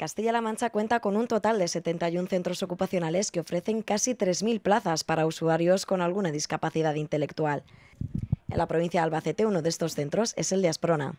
Castilla-La Mancha cuenta con un total de 71 centros ocupacionales que ofrecen casi 3.000 plazas para usuarios con alguna discapacidad intelectual. En la provincia de Albacete uno de estos centros es el de Asprona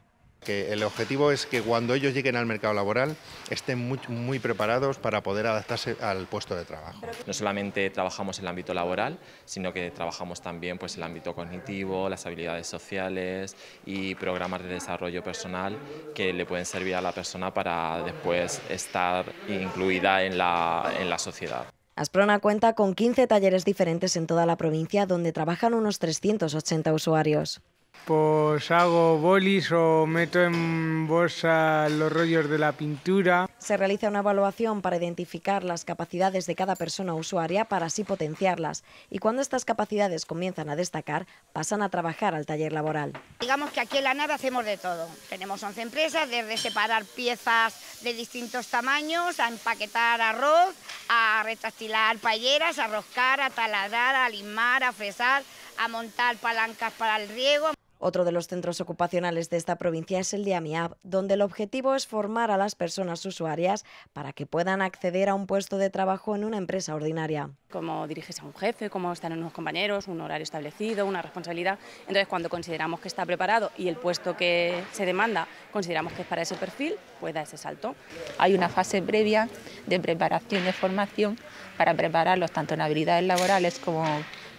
el objetivo es que cuando ellos lleguen al mercado laboral estén muy, preparados para poder adaptarse al puesto de trabajo. No solamente trabajamos en el ámbito laboral, sino que trabajamos también pues, el ámbito cognitivo, las habilidades sociales y programas de desarrollo personal que le pueden servir a la persona para después estar incluida en la, en la sociedad. Asprona cuenta con 15 talleres diferentes en toda la provincia donde trabajan unos 380 usuarios. Pues hago bolis o meto en bolsa los rollos de la pintura. Se realiza una evaluación para identificar las capacidades de cada persona usuaria para así potenciarlas y cuando estas capacidades comienzan a destacar pasan a trabajar al taller laboral. Digamos que aquí en la nada hacemos de todo. Tenemos 11 empresas, desde separar piezas de distintos tamaños, a empaquetar arroz, a retractilar paelleras, a roscar, a taladrar, a limar, a fresar, a montar palancas para el riego. Otro de los centros ocupacionales de esta provincia es el de Amiab, donde el objetivo es formar a las personas usuarias para que puedan acceder a un puesto de trabajo en una empresa ordinaria. Como diriges a un jefe, cómo están unos compañeros, un horario establecido, una responsabilidad. Entonces, cuando consideramos que está preparado y el puesto que se demanda consideramos que es para ese perfil, pues da ese salto. Hay una fase previa de preparación, de formación, para prepararlos tanto en habilidades laborales como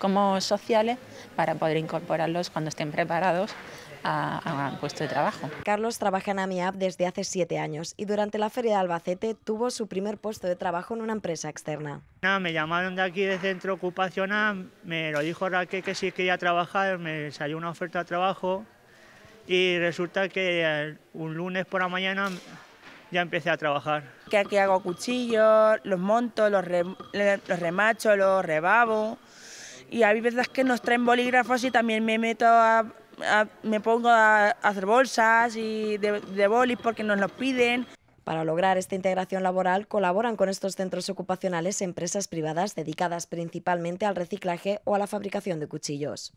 como sociales para poder incorporarlos cuando estén preparados a, a, puesto de trabajo. Carlos trabaja en AMIAP desde hace siete años y durante la feria de Albacete tuvo su primer puesto de trabajo en una empresa externa. me llamaron de aquí de centro ocupacional, me lo dijo Raquel que sí quería trabajar, me salió una oferta de trabajo y resulta que eh, un lunes por la mañana ya empecé a trabajar. Que aquí hago cuchillos, los monto, los, remacho, los rebabo y hay veces que nos traen bolígrafos y también me meto me pongo a hacer bolsas de, de bolis porque nos los piden. Para lograr esta integración laboral colaboran con estos centros ocupacionales empresas privadas dedicadas principalmente al reciclaje o a la fabricación de cuchillos.